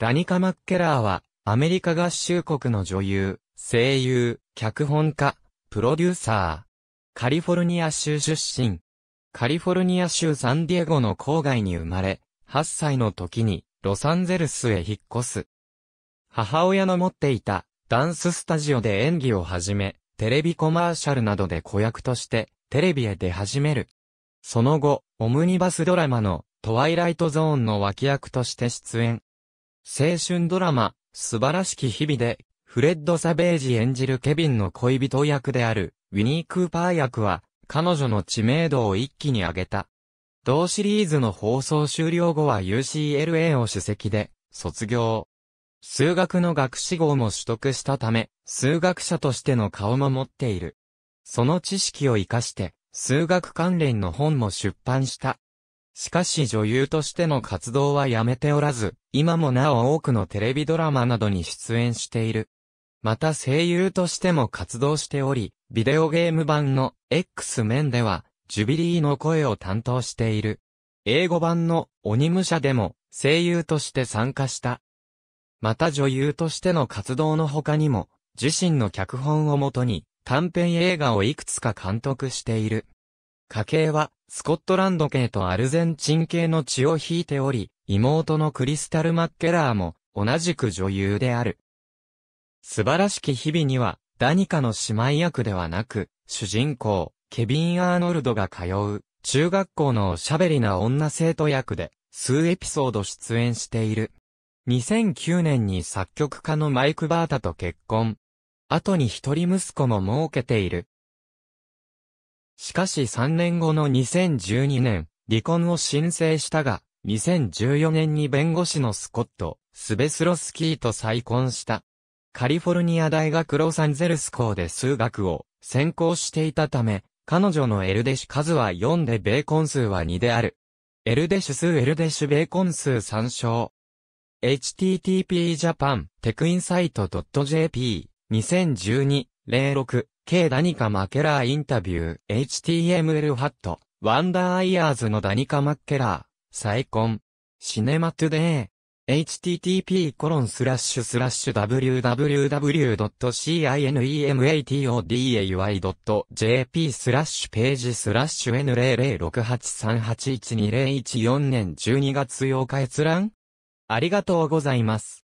ダニカ・マッケラーは、アメリカ合衆国の女優、声優、脚本家、プロデューサー。カリフォルニア州出身。カリフォルニア州サンディエゴの郊外に生まれ、8歳の時にロサンゼルスへ引っ越す。母親の持っていたダンススタジオで演技を始め、テレビコマーシャルなどで子役としてテレビへ出始める。その後、オムニバスドラマのトワイライトゾーンの脇役として出演。青春ドラマ、素晴らしき日々で、フレッド・サベージ演じるケビンの恋人役である、ウィニー・クーパー役は、彼女の知名度を一気に上げた。同シリーズの放送終了後は UCLA を主席で、卒業。数学の学士号も取得したため、数学者としての顔も持っている。その知識を活かして、数学関連の本も出版した。しかし女優としての活動はやめておらず、今もなお多くのテレビドラマなどに出演している。また声優としても活動しており、ビデオゲーム版の X 面では、ジュビリーの声を担当している。英語版の鬼武者でも声優として参加した。また女優としての活動の他にも、自身の脚本をもとに短編映画をいくつか監督している。家系は、スコットランド系とアルゼンチン系の血を引いており、妹のクリスタル・マッケラーも、同じく女優である。素晴らしき日々には、ダニカの姉妹役ではなく、主人公、ケビン・アーノルドが通う、中学校のおしゃべりな女生徒役で、数エピソード出演している。2009年に作曲家のマイク・バータと結婚。後に一人息子も設けている。しかし3年後の2012年、離婚を申請したが、2014年に弁護士のスコット、スベスロスキーと再婚した。カリフォルニア大学ロサンゼルス校で数学を専攻していたため、彼女のエルデシュ数は4でベーコン数は2である。エルデシュ数エルデシュベーコン数参照。http japan tech insight.jp 2012 06、K ダニカ・マケラーインタビュー、HTML ハット、ワンダーアイヤーズのダニカ・マッケラー、再婚、シネマトゥデイ http コロンスラッシュスラッシュ www.cinematodayy.jp スラッシュページスラッシュ N00683812014 年12月8日閲覧ありがとうございます。